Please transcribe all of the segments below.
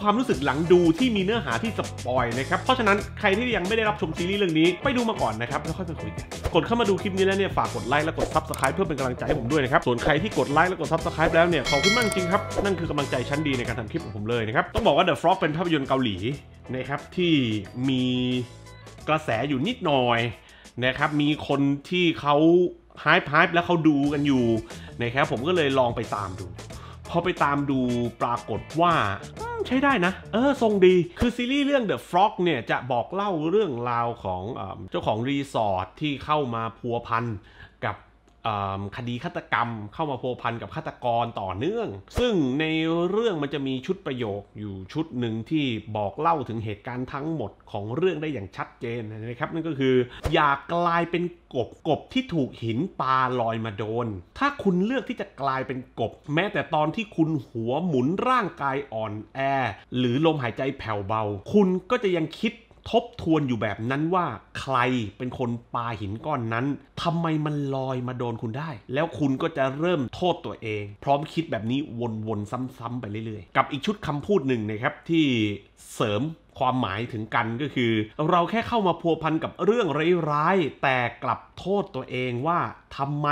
ความรู้สึกหลังดูที่มีเนื้อหาที่สปอยนะครับเพราะฉะนั้นใครที่ยังไม่ได้รับชมซีรีส์เรื่องนี้ไปดูมาก่อนนะครับแล้วค่อยไปคุยกันกดเข้ามาดูคลิปนี้แล้วเนี่ยฝากกดไลค์และกดซับสไครป์เพื่อเป็นกำลังใจให้ผมด้วยนะครับส่วนใครที่กดไลค์และกดซับสไครป์แล้วเนี่ยขอบคุณมากจริงครับนั่นคือกำลังใจชั้นดีในการทำคลิปของผมเลยนะครับต้องบอกว่า The Frog เป็นภาพยนตร์เกาหลีนะครับที่มีกระแสอยู่นิดหน่อยนะครับมีคนที่เขาฮายพายแล้วเขาดูกันอยู่นะครับผมก็เลยลองไปตามดูอไปตามดูปรากฏว่า ใช้ได้นะ เออ ทรงดี คือซีรีส์เรื่อง The Frog เนี่ย จะบอกเล่าเรื่องราวของเจ้าของรีสอร์ทที่เข้ามาพัวพันกับคดีฆาตกรรมเข้ามาโพพันกับฆาตกรต่อเนื่อง ซึ่งในเรื่องมันจะมีชุดประโยคอยู่ชุดหนึ่งที่บอกเล่าถึงเหตุการณ์ทั้งหมดของเรื่องได้อย่างชัดเจนนะครับนั่นก็คือ อย่ากลายเป็นกบกบที่ถูกหินปลาลอยมาโดน ถ้าคุณเลือกที่จะกลายเป็นกบ แม้แต่ตอนที่คุณหัวหมุนร่างกายอ่อนแอหรือลมหายใจแผ่วเบา คุณก็จะยังคิดทบทวนอยู่แบบนั้นว่า ใครเป็นคนปาหินก้อนนั้น ทำไมมันลอยมาโดนคุณได้ แล้วคุณก็จะเริ่มโทษตัวเอง พร้อมคิดแบบนี้วนๆ ซ้ำๆไปเรื่อยๆ กับอีกชุดคำพูดหนึ่งนะครับ ที่เสริมความหมายถึงกันก็คือ เราแค่เข้ามาพัวพันกับเรื่องร้ายๆแต่กลับโทษตัวเองว่าทำไม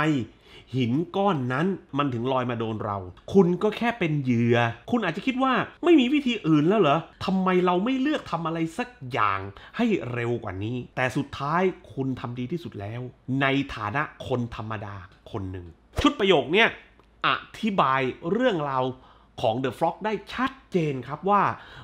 หินก้อนนั้นมันถึงลอยมาโดนเรา คุณก็แค่เป็นเหยื่อ คุณอาจจะคิดว่าไม่มีวิธีอื่นแล้วเหรอ ทำไมเราไม่เลือกทำอะไรสักอย่างให้เร็วกว่านี้ แต่สุดท้ายคุณทำดีที่สุดแล้ว ในฐานะคนธรรมดาคนหนึ่ง ชุดประโยคเนี่ยอธิบายเรื่องราวของ The f ล o g ได้ชัดเจนครับว่า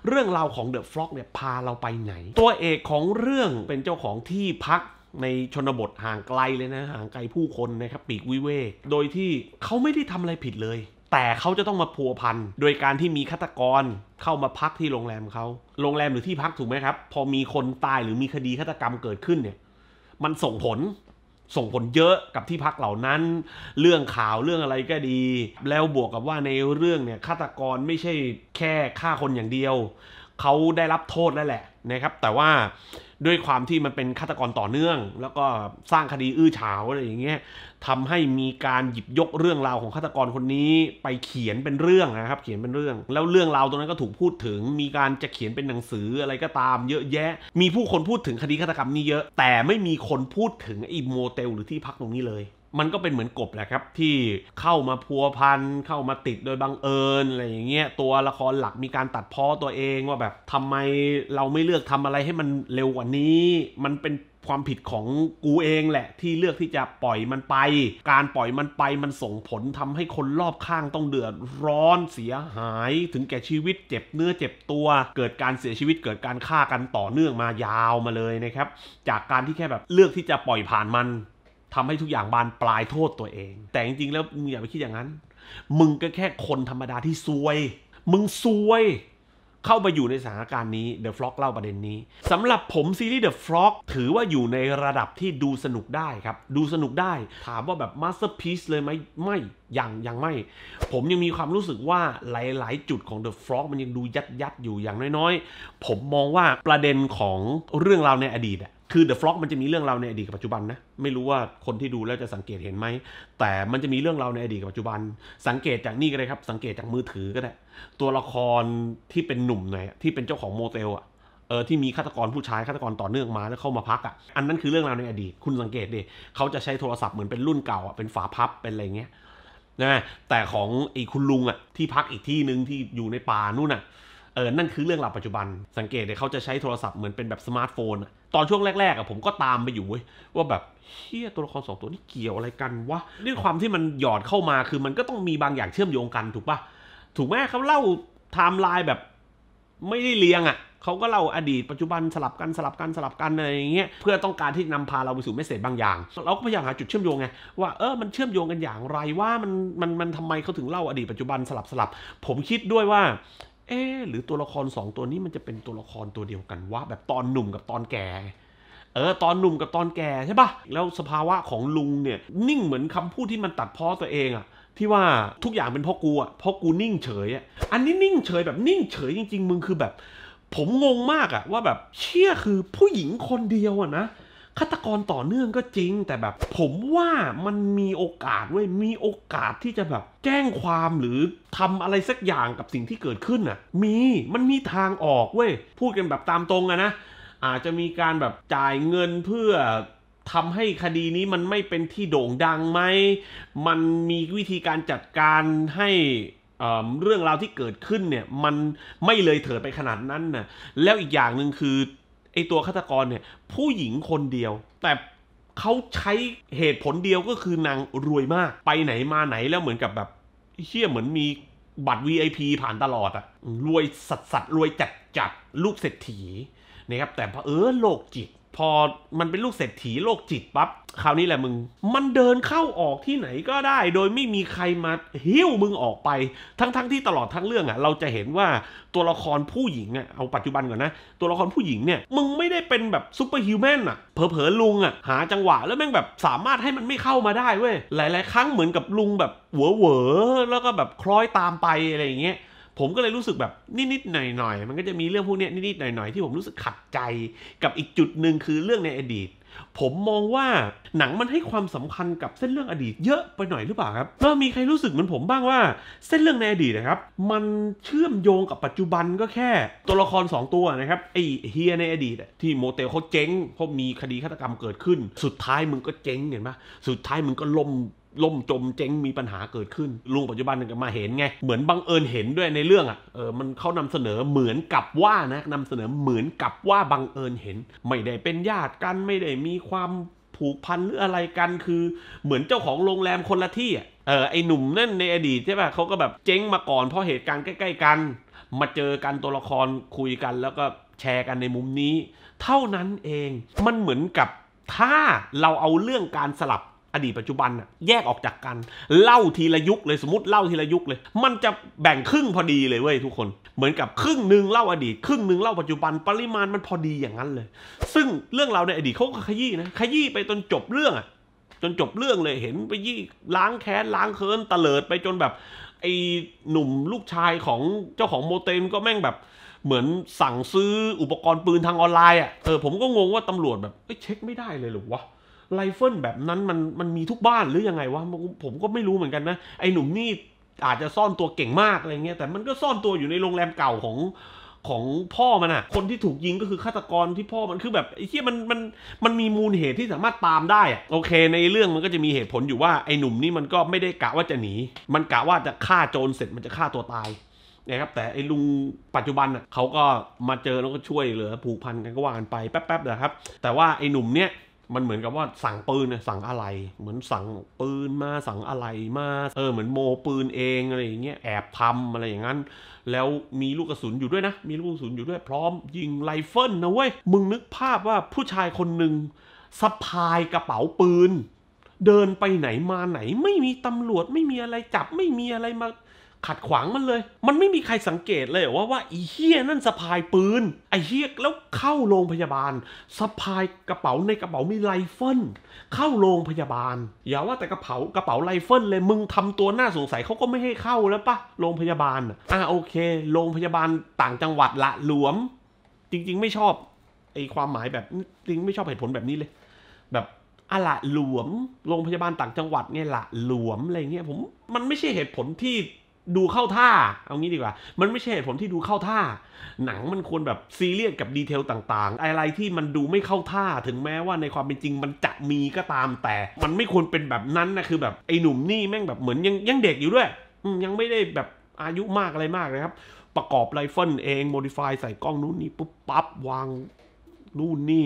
เรื่องราวของ The f ล o g เนี่ยพาเราไปไหน ตัวเอกของเรื่องเป็นเจ้าของที่พักในชนบทห่างไกลเลยนะห่างไกลผู้คนนะครับปีกวิเวกโดยที่เขาไม่ได้ทำอะไรผิดเลย แต่เขาจะต้องมาผัวพันโดยการที่มีฆาตกรเข้ามาพักที่โรงแรมเขา โรงแรมหรือที่พักถูกไหมครับ พอมีคนตายหรือมีคดีฆาตกรรมเกิดขึ้นเนี่ย มันส่งผลส่งผลเยอะกับที่พักเหล่านั้น เรื่องข่าวเรื่องอะไรก็ดี แล้วบวกกับว่าในเรื่องเนี่ยฆาตกรไม่ใช่แค่ฆ่าคนอย่างเดียวเขาได้รับโทษแล้วแหละนะครับแต่ว่าด้วยความที่มันเป็นฆาตกรต่อเนื่อง แล้วก็สร้างคดีอื้อฉาวอะไรอย่างเงี้ยทำให้มีการหยิบยกเรื่องราวของฆาตกรคนนี้ไปเขียนเป็นเรื่องนะครับเขียนเป็นเรื่อง แล้วเรื่องราวตรงนั้นก็ถูกพูดถึง มีการจะเขียนเป็นหนังสืออะไรก็ตามเยอะแยะ มีผู้คนพูดถึงคดีฆาตกรรมนี้เยอะ แต่ไม่มีคนพูดถึงไอ้โมเตล หรือที่พักตรงนี้เลยมันก็เป็นเหมือนกบแหละครับที่เข้ามาพัวพัน เข้ามาติดโดยบังเอิญอะไรอย่างเงี้ยตัวละครหลักมีการตัดพ้อตัวเองว่าแบบทำไมเราไม่เลือกทำอะไรให้มันเร็วกว่านี้ มันเป็นความผิดของกูเองแหละที่เลือกที่จะปล่อยมันไป การปล่อยมันไปมันส่งผลทำให้คนรอบข้างต้องเดือดร้อนเสียหายถึงแก่ชีวิต เจ็บเนื้อเจ็บตัว เกิดการเสียชีวิตเกิดการฆ่ากันต่อเนื่องมายาวมาเลยนะครับ จากการที่แค่แบบเลือกที่จะปล่อยผ่านมันทำให้ทุกอย่างบานปลายโทษตัวเอง แต่จริงๆ แล้วมึงอย่าไปคิดอย่างนั้น มึงก็แค่คนธรรมดาที่ซวย มึงซวย เข้ามาอยู่ในสถานการณ์นี้ The f l o g เล่าประเด็นนี้สำหรับผมซีรีส์ The f l o g ถือว่าอยู่ในระดับที่ดูสนุกได้ครับ ดูสนุกได้ถามว่าแบบ Masterpiece เลยไหมไม่ยังยังไม่ ผมยังมีความรู้สึกว่าหลายๆ จุดของ The f l o g มันยังดูยัดยัดอยู่อย่างน้อยๆผมมองว่าประเด็นของเรื่องราวในอดีตอะคือ The f l o กมันจะมีเรื่องราวในอดีตกับปัจจุบันนะไม่รู้ว่าคนที่ดูแล้วจะสังเกตเห็นไหมแต่มันจะมีเรื่องราวในอดีตกับปัจจุบัน สังเกตจากนี่ก็ได้ครับ สังเกตจากมือถือก็ได้ ตัวละครที่เป็นหนุ่มหน่อยที่เป็นเจ้าของโมเตลอ่ะเออที่มีฆาตกรผู้ชายฆาตกรต่อเนื่องมาแล้วเข้ามาพักอ่ะอันนั้นคือเรื่องราวในอดีตคุณสังเกตดิเขาจะใช้โทรศัพท์เหมือนเป็นรุ่นเก่าอ่ะเป็นฝาพับเป็นอะไรเงี้ยนะแต่ของไอ้คุณลุงอ่ะที่พักอีกที่หนึ่งที่อยู่ในป่านู่นอ่ะเออ นั่นคือเรื่องราวปัจจุบัน สังเกตเลยเขาจะใช้โทรศัพท์เหมือนเป็นแบบสมาร์ทโฟนตอนช่วงแรกๆอะผมก็ตามไปอยู่เว้ยว่าแบบเฮียตัวละครสองตัวนี้เกี่ยวอะไรกันวะ ด้วยความที่มันหยอดเข้ามาคือมันก็ต้องมีบางอย่างเชื่อมโยงกัน ถูกปะถูกไหมเขาเล่าไทม์ไลน์แบบ ไม่ได้เรียงอะ่ะเขาก็เล่าอดีตปัจจุบันสลับกันสลับกันสลับกันอะไรอย่างเงี้ยเพื่อต้องการที่นำพาเราไปสู่เมสเซจบางอย่าง เราก็พยายามหาจุดเชื่อมโยงไงว่าเออมันเชื่อมโยงกันอย่างไรว่ามันมันมันทำไมเขาถึงเล่าอดีตปัจจุบันสลับสลับ ผมคิดด้วยว่าเอ๊หรือตัวละครสองตัวนี้มันจะเป็นตัวละครตัวเดียวกันวะแบบตอนหนุ่มกับตอนแก่เออตอนหนุ่มกับตอนแก่ใช่ปะแล้วสภาวะของลุงเนี่ย นิ่งเหมือนคำพูดที่มันตัดพ้อตัวเองอะที่ว่าทุกอย่างเป็นพ่อกูอะพ่อกูนิ่งเฉยอะอันนี้นิ่งเฉยแบบนิ่งเฉยจริงๆมึงคือแบบ ผมงงมากอะว่าแบบเชี่ยคือผู้หญิงคนเดียวอะนะฆาตกรต่อเนื่องก็จริง แต่แบบผมว่ามันมีโอกาสเว้ยมีโอกาสที่จะแบบแจ้งความหรือทำอะไรสักอย่างกับสิ่งที่เกิดขึ้นอ่ะมีมันมีทางออกเว้ยพูดกันแบบตามตรงอะนะอาจจะมีการแบบจ่ายเงินเพื่อทำให้คดีนี้มันไม่เป็นที่โด่งดังไหม มันมีวิธีการจัดการให้เรื่องราวที่เกิดขึ้นเนี่ย มันไม่เลยเถิดไปขนาดนั้นนะแล้วอีกอย่างหนึ่งคือตัวฆาตกรเนี่ย ผู้หญิงคนเดียว แต่เขาใช้ เหตุผลเดียวก็คือนางรวยมากไปไหนมาไหนแล้วเหมือนกับแบบเชี่ยเหมือนมีบัตร VIP ผ่านตลอดอะรวยสัดสัดรวยจัดจัดลูกเศรษฐีนะครับแต่เออโลกจิตพอมันเป็นลูกเศรษฐีโลกจิตปั๊บคราวนี้แหละมึง มันเดินเข้าออกที่ไหนก็ได้ โดยไม่มีใครมาหิ้วมึงออกไปทั้งๆทที่ตลอดทั้งเรื่องอะ่ะ เราจะเห็นว่าตัวละครผู้หญิงอะ่ะเอาปัจจุบันก่อนนะ ตัวละครผู้หญิงเนี่ย มึงไม่ได้เป็นแบบซูเปอร์ฮิวแมนอ่ะ เผลอๆลุงอะ่ะหาจังหวะแล้วแม่งแบบสามารถให้มันไม่เข้ามาได้เว้ยหลาย ๆ ครั้งเหมือนกับลุงแบบหัวเหวอแล้วก็แบบคล้อยตามไปอะไรอย่างเงี้ยผมก็เลยรู้สึกแบบนิดๆหน่อยๆมันก็จะมีเรื่องพวกนี้นิดๆหน่อยๆที่ผมรู้สึกขัดใจกับอีกจุดหนึ่งคือเรื่องในอดีต ผมมองว่าหนังมันให้ความสำคัญกับเส้นเรื่องอดีตเยอะไปหน่อยหรือเปล่าครับแล้วมีใครรู้สึกเหมือนผมบ้างว่าเส้นเรื่องในอดีตนะครับมันเชื่อมโยงกับปัจจุบันก็แค่ตัวละคร 2 ตัวนะครับไอเฮียในอดีตที่โมเตลเขาเจ๊งเพราะมีคดีฆาตกรรมเกิดขึ้น สุดท้ายมึงก็เจ๊งเห็นปะสุดท้ายมึงก็ล่มล่มจมเจ๊งมีปัญหาเกิดขึ้นลุงปัจจุบันก็มาเห็นไง เหมือนบังเอิญเห็นด้วยในเรื่องอ่ะเออมันเขานำเสนอเหมือนกับว่านะนำเสนอเหมือนกับว่าบังเอิญเห็น ไม่ได้เป็นญาติกันไม่ได้มีความผูกพันหรืออะไรกันคือ เหมือนเจ้าของโรงแรมคนละที่อ่ะเออไอหนุ่มนั่นในอดีตใช่ป่ะเขาก็แบบเจ๊งมาก่อนเพราะเหตุการณ์ใกล้ๆกัน มาเจอกันตัวละครคุยกัน แล้วก็แชร์กันในมุมนี้ เท่านั้นเองมันเหมือนกับถ้าเราเอาเรื่องการสลับอดีตปัจจุบันอะแยกออกจากกัน เล่าทีละยุคเลยสมมติเล่าทีละยุคเลย มันจะแบ่งครึ่งพอดีเลยเว้ยทุกคนเหมือนกับครึ่งหนึ่งเล่าอดีต ครึ่งหนึ่งเล่าปัจจุบันปริมาณมันพอดีอย่างนั้นเลย ซึ่งเรื่องเราในอดีตเขาก็ขยี้นะ ขยี้ไปจนจบเรื่องอะจนจบเรื่องเลยเห็นไปยี่ล้างแค้นล้างเคินตะเลิดไปจนแบบไอ้หนุ่มลูกชายของเจ้าของโมเตมก็แม่งแบบ เหมือนสั่งซื้ออุปกรณ์ปืนทางออนไลน์อ่ะเออผมก็งงว่าตำรวจแบบเช็คไม่ได้เลยหรือวะไลเฟิลแบบนั้นมันมันมีทุกบ้านหรือยังไงวะผมก็ไม่รู้เหมือนกันนะไอ้หนุ่มนี่อาจจะซ่อนตัวเก่งมากอะไรเงี้ยแต่มันก็ซ่อนตัวอยู่ในโรงแรมเก่าของของพ่อมันอะคนที่ถูกยิงก็คือฆาตกรที่พ่อมันคือแบบไอ้ที่มันมันมันมีมูลเหตุที่สามารถตามได้อะโอเค ในเรื่องมันก็จะมีเหตุผลอยู่ว่าไอ้หนุ่มนี่มันก็ไม่ได้กะว่าจะหนีมันกะว่าจะฆ่าโจรเสร็จมันจะฆ่าตัวตายนะครับแต่ไอ้ลุงปัจจุบันอะเขาก็มาเจอแล้วก็ช่วยเหลือผูกพันกันก็ว่ากันไปแป๊บๆนะครับแต่ว่าไอ้หนุ่มเนี้ยมันเหมือนกับว่าสั่งปืนเนี่ยสั่งอะไร เหมือนสั่งปืนมาสั่งอะไรมา เออ เหมือนโมปืนเองอะไรอย่างเงี้ยแอบทำอะไรอย่างนั้น แล้วมีลูกกระสุนอยู่ด้วยนะ มีลูกกระสุนอยู่ด้วย พร้อมยิงไรเฟิลนะเว้ยมึงนึกภาพว่าผู้ชายคนหนึ่งสะพายกระเป๋าปืน เดินไปไหนมาไหน ไม่มีตำรวจไม่มีอะไรจับไม่มีอะไรมาขัดขวางมันเลย มันไม่มีใครสังเกตเลยว่าว่าไอ้เฮียนั่นสะพายปืน ไอ้เฮียแล้วเข้าโรงพยาบาล สะพายกระเป๋าในกระเป๋ามีไรเฟิลเข้าโรงพยาบาล อย่าว่าแต่กระเป๋า กระเป๋าไรเฟิลเลย มึงทำตัวน่าสงสัยเขาก็ไม่ให้เข้าแล้วปะโรงพยาบาล อ่าโอเค โรงพยาบาลต่างจังหวัดละ หลวม จริง ๆ ไม่ชอบ ไอ้ความหมายแบบจริงไม่ชอบเหตุผลแบบนี้เลย แบบอะละหลวม โรงพยาบาลต่างจังหวัดไงละหลวมอะไรเงี้ยผม มันไม่ใช่เหตุผลที่ดูเข้าท่า เอางี้ดีกว่า มันไม่ใช่เหตุผลที่ดูเข้าท่า หนังมันควรแบบซีเรียสกับดีเทลต่างๆ อะไรที่มันดูไม่เข้าท่า ถึงแม้ว่าในความเป็นจริงมันจะมีก็ตามแต่มันไม่ควรเป็นแบบนั้นนะคือแบบไอ้หนุ่มนี่แม่งแบบเหมือนยังยังเด็กอยู่ด้วย ยังไม่ได้แบบอายุมากอะไรมากนะครับ ประกอบไรเฟิลเอง โมดิฟายใส่กล้องนู้นนี่ปุ๊บปั๊บวางนู่นนี่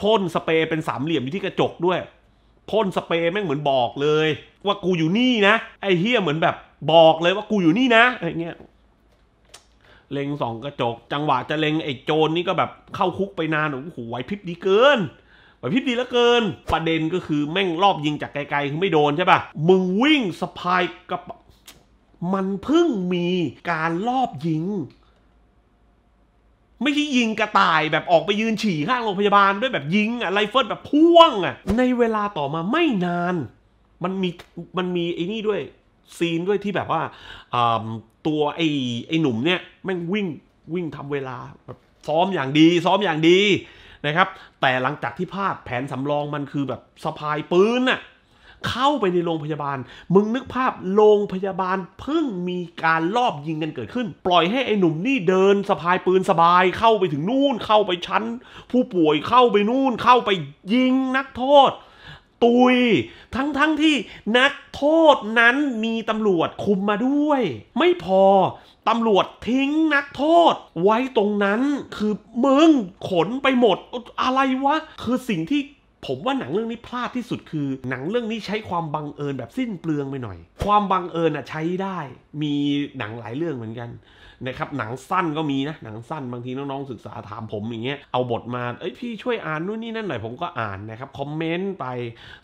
พ่นสเปรย์เป็นสามเหลี่ยมอยู่ที่กระจกด้วยพ่นสเปรย์แม่งเหมือนบอกเลย ว่ากูอยู่นี่นะไอ้เฮียเหมือนแบบบอกเลยว่ากูอยู่นี่นะอะไรเงี้ยเล็งสองกระจก จังหวะจะเล็งไอ้โจรนี่ก็แบบเข้าคุกไปนานโอ้โหไหวพริบดีเกินไหวพริบดีแล้วเกิน ประเด็นก็คือแม่งรอบยิงจากไกลๆ คือไม่โดนใช่ปะมึงวิ่งสะพายกระเป๋ามันเพิ่งมีการรอบยิงไม่ใช่ยิงกระต่ายแบบออกไปยืนฉี่ข้างโรงพยาบาลด้วยแบบยิงอะไรเฟิรสแบบพ่วงอะในเวลาต่อมาไม่นาน มันมี มันมีไอ้นี่ด้วยซีนด้วยที่แบบว่าตัวไอ้ไอ้หนุ่มเนี่ยแม่งวิ่งวิ่งทำเวลาแบบซ้อมอย่างดี ซ้อมอย่างดีนะครับ แต่หลังจากที่พลาดแผนสำรองมันคือแบบสะพายปืนน่ะเข้าไปในโรงพยาบาล มึงนึกภาพโรงพยาบาลเพิ่งมีการลอบยิงกันเกิดขึ้น ปล่อยให้ไอ้หนุ่มนี่เดินสะพายปืนสบายเข้าไปถึงนู่นเข้าไปชั้น ผู้ป่วยเข้าไปนู่น เข้าไปยิงนักโทษ ตุย ทั้งๆทที่นักโทษนั้นมีตำรวจคุมมาด้วย ไม่พอตำรวจทิ้งนักโทษไว้ตรงนั้นคือมึงขนไปหมดอะไรวะคือสิ่งที่ผมว่าหนังเรื่องนี้พลาดที่สุดคือ หนังเรื่องนี้ใช้ความบังเอิญแบบสิ้นเปลืองไปหน่อย ความบังเอิญอ่ะใช้ได้มีหนังหลายเรื่องเหมือนกันนะครับหนังสั้นก็มีนะหนังสั้นบางทีน้องๆศึกษาถามผมอย่างเงี้ยเอาบทมาเอ้ยพี่ช่วยอ่านนู่นนี่นั่นหน่อยผมก็อ่านนะครับ คอมเมนต์ไป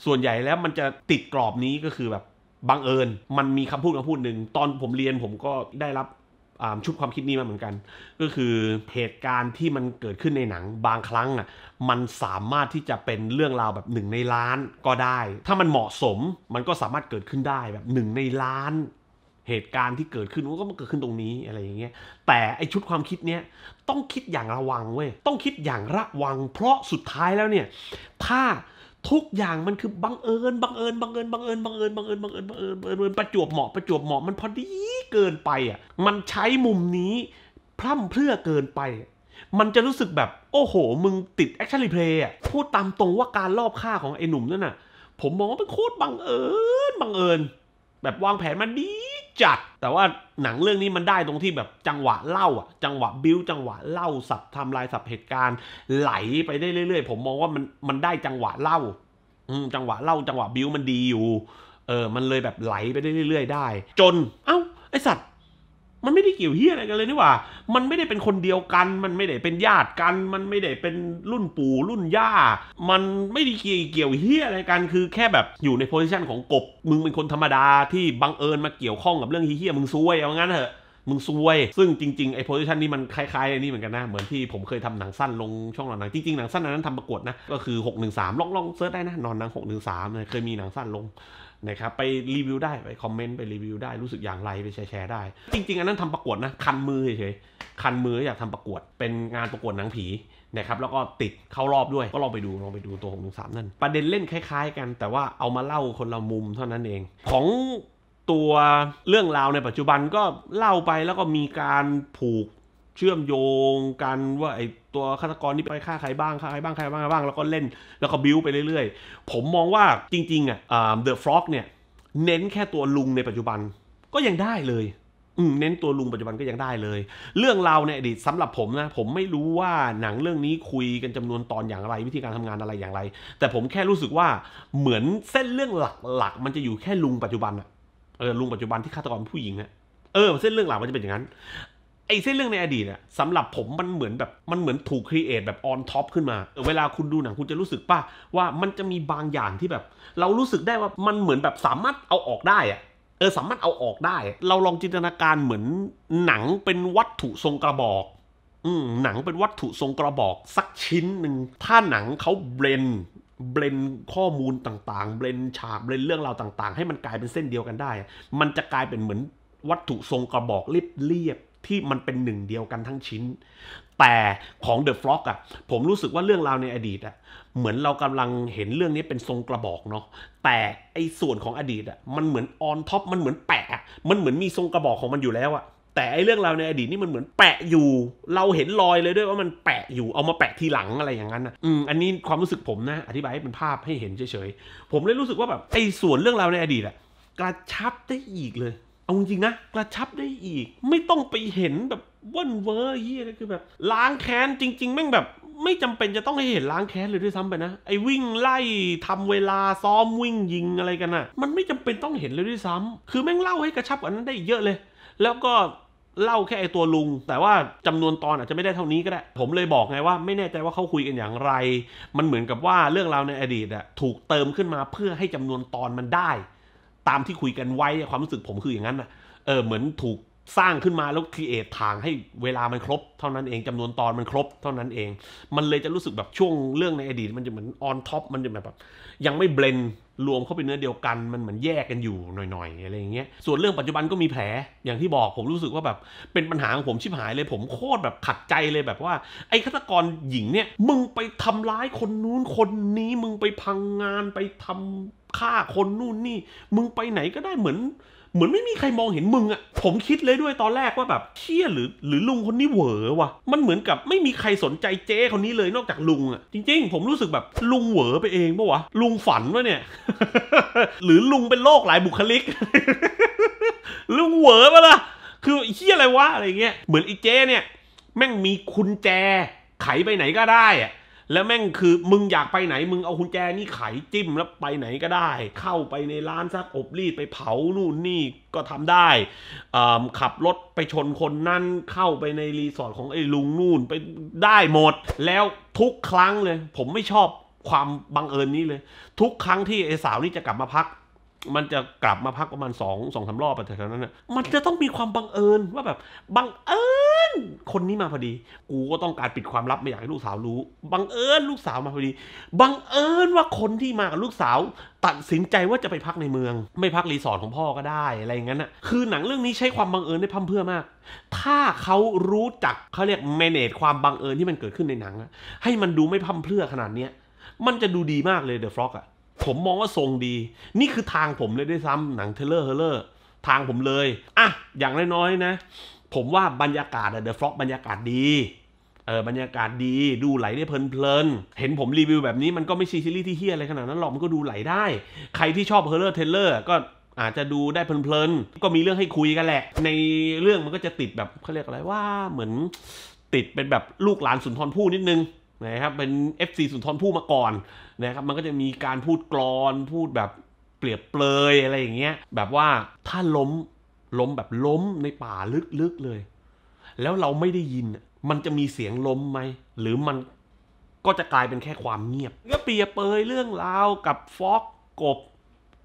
ส่วนใหญ่แล้วมันจะติดกรอบนี้ก็คือแบบบังเอิญ มันมีคำพูดคำพูดหนึ่งตอนผมเรียนผมก็ได้รับชุดความคิดนี้มาเหมือนกัน ก็คือเหตุการณ์ที่มันเกิดขึ้นในหนังบางครั้งอ่ะมันสามารถที่จะเป็นเรื่องราวแบบหนึ่งในล้านก็ได้ ถ้ามันเหมาะสมมันก็สามารถเกิดขึ้นได้แบบหนึ่งในล้าน เหตุการณ์ที่เกิดขึ้นก็มันเกิดขึ้นตรงนี้อะไรอย่างเงี้ยแต่ไอชุดความคิดเนี้ยต้องคิดอย่างระวังเว้ยต้องคิดอย่างระวัง เพราะสุดท้ายแล้วเนี่ย ถ้าทุกอย่างมันคือบังเอิญบังเอิญบังเอิญบังเอิญบังเอิญบังเอิญบังเอิญบังเอิญบังเอิญประจวบเหมาะประจวบเหมาะมันพอดี เกินไปอ่ะมันใช้มุมนี้ พร่ำเพรื่อเกินไป มันจะรู้สึกแบบโอ้โห มึงติดแอคชั่นรีเพลย์อ่ะพูดตามตรงว่าการรอบฆ่าของไอ้หนุ่มนั่นน่ะผมมองว่าเป็นโคตรบังเอิญบังเอิญแบบวางแผนมันดีจัดแต่ว่าหนังเรื่องนี้มันได้ตรงที่แบบจังหวะเล่าอ่ะจังหวะบิ้ว จังหวะเล่าสับทำลายสับเหตุการณ์ ไหลไปได้เรื่อยๆ ผมมองว่ามันมันได้จังหวะเล่า อืจังหวะเล่าจังหวะบิ้วมันดีอยู่ เออมันเลยแบบไหลไปได้เรื่อยๆได้ จนเอ้าไอสัตว์มันไม่ได้เกี่ยวเฮียอะไรกันเลยนี่หว่า มันไม่ได้เป็นคนเดียวกัน มันไม่ได้เป็นญาติกัน มันไม่ได้เป็นรุ่นปู่รุ่นย่า มันไม่ได้เกี่ยวเกี่ยวเฮียอะไรกันคือแค่แบบอยู่ในโพสิชันของกบ มึงเป็นคนธรรมดาที่บังเอิญมาเกี่ยวข้องกับเรื่องเฮียมึงซวยเอางั้นเถอะมึงซวยซึ่งจริง ๆ ไอ้โพสิชันนี้มันคล้ายๆไอ้นี่เหมือนกันนะเหมือนที่ผมเคยทำหนังสั้นลงช่องหนัง จริงๆหนังสั้นอันนั้นทำประกวดนะ ก็คือ613ลองลองเซิร์ชได้นะ นอนหนัง613เลยเคยมีหนังสั้นลงนะครับ ไปรีวิวได้ ไปคอมเมนต์ไปรีวิวได้รู้สึกอย่างไรไปแชร์ได้ จริง ๆอันนั้นทำประกวดนะคันมือเฉยๆคันมืออยากทำประกวด เป็นงานประกวดหนังผีนะครับแล้วก็ติดเข้ารอบด้วย ก็ลองไปดูลองไปดูตัวของหนึ่งสามนั่นประเด็นเล่นคล้าย ๆ กัน แต่ว่าเอามาเล่าคนละมุมเท่านั้นเอง ของตัวเรื่องราวในปัจจุบันก็เล่าไปแล้วก็มีการผูกเชื่อมโยงกันว่าไอตัวฆาตกรนี่ไปฆ่าใครบ้างฆ่าใครบ้างใครบ้าง บ้าง แล้วก็เล่นแล้วก็บิ้วไปเรื่อย ๆ ผมมองว่าจริง ๆ อ่ะเดอะฟล็อกเนี่ย เน้นแค่ตัวลุงในปัจจุบันก็ยังได้เลย อืมเน้นตัวลุงปัจจุบันก็ยังได้เลย เรื่องราวในอดีตสำหรับผมนะผมไม่รู้ว่าหนังเรื่องนี้คุยกันจำนวนตอนอย่างไร วิธีการทำงานอะไรอย่างไร แต่ผมแค่รู้สึกว่าเหมือนเส้นเรื่องหลักๆมันจะอยู่แค่ลุงปัจจุบันอะเออลุงปัจจุบันที่ฆาตกรผู้หญิงอะเออเส้นเรื่องหลังมันจะเป็นอย่างนั้นไอ้เส้นเรื่องในอดีตอะสำหรับผมมันเหมือนแบบมันเหมือนถูกครีเอทแบบออนท็อปขึ้นมาเวลาคุณดูหนังคุณจะรู้สึกป่ะว่ามันจะมีบางอย่างที่แบบ เรารู้สึกได้ว่ามันเหมือนแบบสามารถเอาออกได้อะเออสามารถเอาออกได้ เราลองจินตนาการเหมือนหนังเป็นวัตถุทรงกระบอก อืหนังเป็นวัตถุทรงกระบอกสักชิ้นหนึ่งถ้าหนังเขาเบรนเบรนข้อมูลต่างๆ เบรนฉาก เบรนเรื่องราวต่างๆ ให้มันกลายเป็นเส้นเดียวกันได้ มันจะกลายเป็นเหมือนวัตถุทรงกระบอกเรียบๆ ที่มันเป็นหนึ่งเดียวกันทั้งชิ้น แต่ของเดอะฟล็อกอ่ะ ผมรู้สึกว่าเรื่องราวในอดีตอ่ะ เหมือนเรากำลังเห็นเรื่องนี้เป็นทรงกระบอกเนาะ แต่ไอ้ส่วนของอดีตอ่ะ มันเหมือนออนท็อปมันเหมือนแปะมันเหมือนมีทรงกระบอกของมันอยู่แล้วอ่ะแต่ไอ้เรื่องราวในอดีตนี่มันเหมือนแปะอยู่ เราเห็นรอยเลยด้วย ว่ามันแปะอยู่ เอามาแปะทีหลังอะไรอย่างนั้นอ่ะ อืมอันนี้ความรู้สึกผมนะ อธิบายให้เป็นภาพให้เห็นเฉยๆ ผมเลยรู้สึกว่าแบบไอ้ส่วนเรื่องราวในอดีตอะกระชับได้อีกเลย เอาจริงนะกระชับได้อีก ไม่ต้องไปเห็นแบบว่นเวอร์เฮียนะคือแบบล้างแค้นจริงๆแม่งแบบ ไม่จำเป็นจะต้องให้เห็นล้างแค้นเลยด้วยซ้ำไปนะ ไอ้วิ่งไล่ทำเวลาซ้อมวิ่งยิงอะไรกันอน่ะ มันไม่จำเป็นต้องเห็นเลยด้วยซ้ำ คือแม่งเล่าให้กระชับกว่านั้นได้เยอะเลย แล้วก็เล่าแค่ไอตัวลุง แต่ว่าจำนวนตอนอาจจะไม่ได้เท่านี้ก็ได้ผมเลยบอกไงว่าไม่แน่ใจว่าเขาคุยกันอย่างไร มันเหมือนกับว่าเรื่องราวในอดีตอะถูกเติมขึ้นมาเพื่อให้จำนวนตอนมันได้ ตามที่คุยกันไว้ความรู้สึกผมคืออย่างนั้นอะเออเหมือนถูกสร้างขึ้นมาแล้วครีเอททางให้เวลามันครบ เท่านั้นเองจำนวนตอนมันครบ เท่านั้นเอง มันเลยจะรู้สึกแบบช่วงเรื่องในอดีตมันจะเหมือนออนท็อปมันจะแบบ ยังไม่เบลนรวมเข้าเป็นเนื้อเดียวกันมันเหมือนแยกกันอยู่หน่อย ๆอะไรอย่างเงี้ยส่วนเรื่องปัจจุบันก็มีแผลอย่างที่บอกผมรู้สึกว่าแบบ เป็นปัญหาของผมชิบหายเลย ผมโคตรแบบขัดใจเลยแบบว่า ไอ้ฆาตกรหญิงเนี่ยมึงไปทำร้ายคนนู้นคนนี้มึงไปพังงานไปทำฆ่าคนนู่นนี่ มึงไปไหนก็ได้เหมือนเหมือนไม่มีใครมองเห็นมึงอะผมคิดเลยด้วยตอนแรกว่าแบบเชี่ยหรือหรือลุงคนนี้เหวอวะมันเหมือนกับไม่มีใครสนใจเจ๊คนนี้เลยนอกจากลุงอะจริงๆ ผมรู้สึกแบบลุงเหวอไปเองปะวะ ลุงฝันวะเนี่ย หรือลุงเป็นโรคหลายบุคลิก ลุงเหวอปะล่ะคือเชี่ยอะไรวะอะไรเงี้ย เหมือนไอ้เจ๊เนี่ยแม่งมีคุณแจ ไขไปไหนก็ได้อะแล้วแม่งคือมึงอยากไปไหน มึงเอาคุณแจนี่ไขจิ้ม แล้วไปไหนก็ได้ เข้าไปในร้านซักอบรีดไปเผา นู่นนี่ก็ทำได้ ขับรถไปชนคนนั่น เข้าไปในรีสอร์ทของไอ้ลุง นู่นไปได้หมด แล้วทุกครั้งเลย ผมไม่ชอบความบังเอิญนี้เลย ทุกครั้งที่ไอ้สาวนี่จะกลับมาพักมันจะกลับมาพักประมาณสองสองสารอบอะแถวๆนั้นนะมันจะต้องมีความบังเอิญว่าแบบบังเอิญ คนนี้มาพอดีกูก็ต้องการปิดความลับไม่อยากให้ลูกสาวรู้บังเอิญลูกสาวมาพอดีบังเอิญว่าคนที่มากับลูกสาวตัดสินใจว่าจะไปพักในเมืองไม่พักรีสอร์ทของพ่อก็ได้อะไรอย่างนั้นนะคือหนังเรื่องนี้ใช้ความบังเอิญได้พั่มเพื่อมาก ถ้าเขารู้จักเขาเรียก manage ความบังเอิญที่มันเกิดขึ้นในหนัง ให้มันดูไม่พั่มเพื่อขนาดเนี้ย มันจะดูดีมากเลยเดอะฟล็อกอะผมมองว่าทรงดี นี่คือทางผมเลยด้วยซ้ำหนังเทเลอร์เฮเลอร์ทางผมเลยอ่ะอย่างน้อยๆนะ ผมว่าบรรยากาศเดอะฟล็อกบรรยากาศดี เออบรรยากาศดีดูไหลได้เพลินๆเห็นผมรีวิวแบบนี้มันก็ไม่ซีซีรีส์ที่เฮี้ยอะไรขนาดนั้นหรอกมันก็ดูไหลได้ ใครที่ชอบเฮเลอร์เทเลอร์ก็อาจจะดูได้เพลินๆก็มีเรื่องให้คุยกันแหละ ในเรื่องมันก็จะติดแบบเขาเรียกอะไรว่าเหมือนติดเป็นแบบลูกหลานสุนทรภู่นิดนึงนะครับเป็น f อสุนทรภู่มาก่อนนะครับมันก็จะมีการพูดกรอนพูดแบบเปรียบเปรยอะไรอย่างเงี้ยแบบว่าถ้าล้มล้มแบบล้มในป่าลึกๆเลย แล้วเราไม่ได้ยิน มันจะมีเสียงล้มไหม หรือมันก็จะกลายเป็นแค่ความเงียบ ก็เปรียบเปยเรื่องราวกับฟอกกบ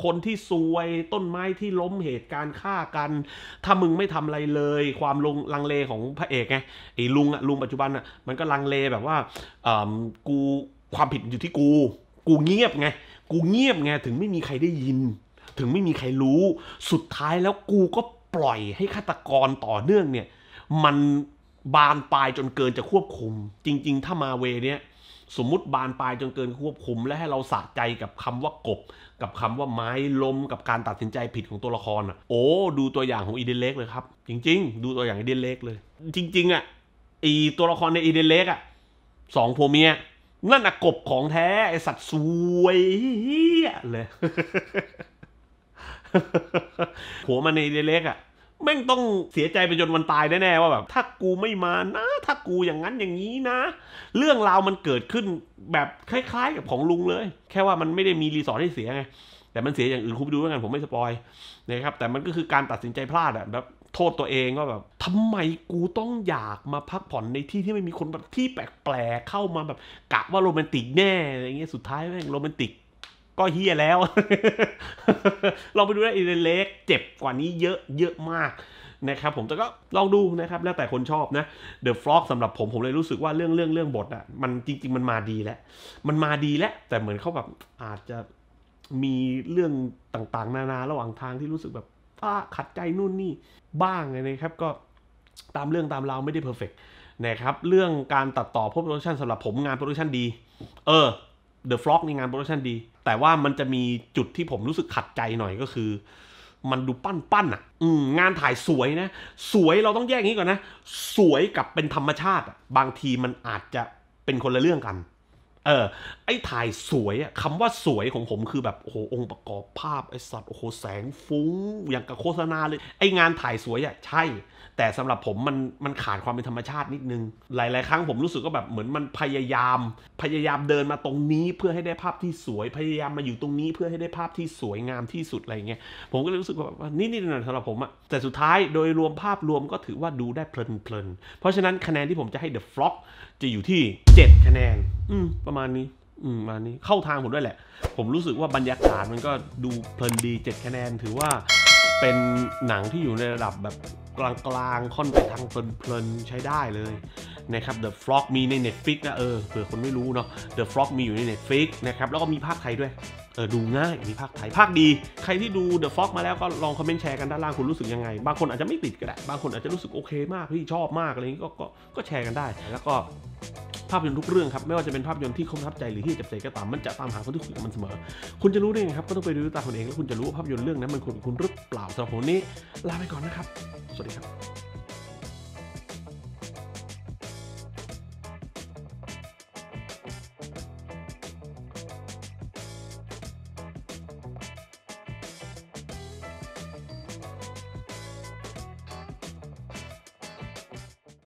คนที่ซวยต้นไม้ที่ล้มเหตุการณ์ฆ่ากัน ถ้ามึงไม่ทำอะไรเลย ความลงลังเลของพระเอกไงไอ้ลุงอะลุงปัจจุบันอะมันก็ลังเลแบบว่าอกูความผิดอยู่ที่กูกูเงียบไงกูเงียบไง ถึงไม่มีใครได้ยิน ถึงไม่มีใครรู้สุดท้ายแล้วกูก็ปล่อยให้ฆาตกรต่อเนื่องเนี่ยมันบานปลายจนเกินจะควบคุม จริง ๆ ถ้ามาเวเนี่ยสมมุติบานปลายจนเกินควบคุม และให้เราสะใจกับคำว่ากบ กับคำว่าไม้ลมกับการตัดสินใจผิดของตัวละครอ่ะโอ้ดูตัวอย่างของอีเดนเล็กเลยครับ จริง ๆ ดูตัวอย่างอีเดนเล็กเลย จริงๆ อ่ะ อีตัวละครในอีเดนเล็ก อ่ะสองพัวเมียนั่นอะกบของแท้ ไอสัตว์สวยเลยหัวมันในเล็กอ่ะแม่งต้องเสียใจไปจนวันตายแน่ๆว่าแบบถ้ากูไม่มานะถ้ากูอย่างนั้นอย่างนี้นะ เรื่องราวมันเกิดขึ้นแบบคล้าย ๆ กับของลุงเลย แค่ว่ามันไม่ได้มีรีสอร์ทให้เสียไงแต่มันเสียอย่างอื่นคุณไปดูแล้วกันผมไม่สปอยนะครับแต่มันก็คือการตัดสินใจพลาดอะแบบโทษตัวเองว่าแบบทำไมกูต้องอยากมาพักผ่อนในที่ที่ไม่มีคนแบบที่แปลกๆเข้ามาแบบกะว่าโรแมนติกแน่อะไรเงี้ยสุดท้ายแม่งโรแมนติกก็เฮียแล้ว เราไปดูได้อีเลนเล็กเจ็บ กว่านี้เยอะเยอะมากนะครับ ผมแต่ก็ลองดูนะครับ แล้วแต่คนชอบนะเดอะฟล็อกสำหรับผมผมเลยรู้สึกว่าเรื่องเรื่องเรื่องบทอะ่ะมันจริง ๆ มันมาดีแล้วมันมาดีแล้วแต่เหมือนเขาแบบอาจจะมีเรื่องต่างๆ นานาระหว่างทางที่รู้สึกแบบอ้าขัดใจนู่นนี่ บ้างนะครับ ก็ตามเรื่องตามราวไม่ได้เพอร์เฟกนะครับ เรื่องการตัดต่อพโปรดักชันสำหรับผมงานโปรดักชันดี เออเดอะฟลอกในงานโปรดักชันดี แต่ว่ามันจะมีจุดที่ผมรู้สึกขัดใจหน่อยก็คือ มันดูปั้นๆอะอ่ะงานถ่ายสวยนะ สวยเราต้องแยกนี้ก่อนนะ สวยกับเป็นธรรมชาติ บางทีมันอาจจะเป็นคนละเรื่องกัน เออไอ้ถ่ายสวยอะคำว่าสวยของผมคือแบบโอ้โห องค์ประกอบภาพ ไอ้สัตว์ โอ้โห แสงฟุ้งอย่างกับโฆษณาเลยไอ้งานถ่ายสวยอะใช่แต่สำหรับผมมันมันขาดความเป็นธรรมชาตินิดนึง หลายๆ ครั้งผมรู้สึกก็แบบเหมือนมันพยายาม พยายามเดินมาตรงนี้เพื่อให้ได้ภาพที่สวยพยายามมาอยู่ตรงนี้เพื่อให้ได้ภาพที่สวยงามที่สุดอะไรเงี้ยผมก็เลยรู้สึกว่านี่นี่นยสำหรับผมอะแต่สุดท้ายโดยรวมภาพรวมก็ถือว่าดูได้เพลินเพลินเพราะฉะนั้นคะแนนที่ผมจะให้ The f l o k จะอยู่ที่ 7 คะแนนอืมประมาณนี้อืมมานี้เข้าทางผมด้วยแหละ ผมรู้สึกว่าบรรยากาศมันก็ดูเพลินดี7คะแนนถือว่าเป็นหนังที่อยู่ในระดับแบบกลางๆ ค่อนไปทางเพลินๆ ใช้ได้เลยนะครับ The Frog มีใน Netflix นะ เออเผื่อคนไม่รู้เนาะ The Frog มีอยู่ใน Netflix นะครับแล้วก็มีภาคไทยด้วยเออดูง่าย มีภาคไทย ภาคดี ใครที่ดู The Fox มาแล้วก็ลองคอมเมนต์แชร์กันด้านล่างคุณรู้สึกยังไง บางคนอาจจะไม่ติดก็ได้ บางคนอาจจะรู้สึกโอเคมากพี่ชอบมากอะไรอย่างนี้ก็ก็แชร์กันได้ แล้วก็ภาพยนตร์ทุกเรื่องครับ ไม่ว่าจะเป็นภาพยนตร์ที่คมทับใจหรือที่จับใจก็ตาม มันจะตามหาคนที่คุยกับมันเสมอ คุณจะรู้ได้ไงครับ ก็ต้องไปดูตาคนเองแล้วคุณจะรู้ว่าภาพยนตร์เรื่องนั้นมันคุณคุณหรือเปล่าสำหรับผมนี้ ลาไปก่อนนะครับ สวัสดีครับ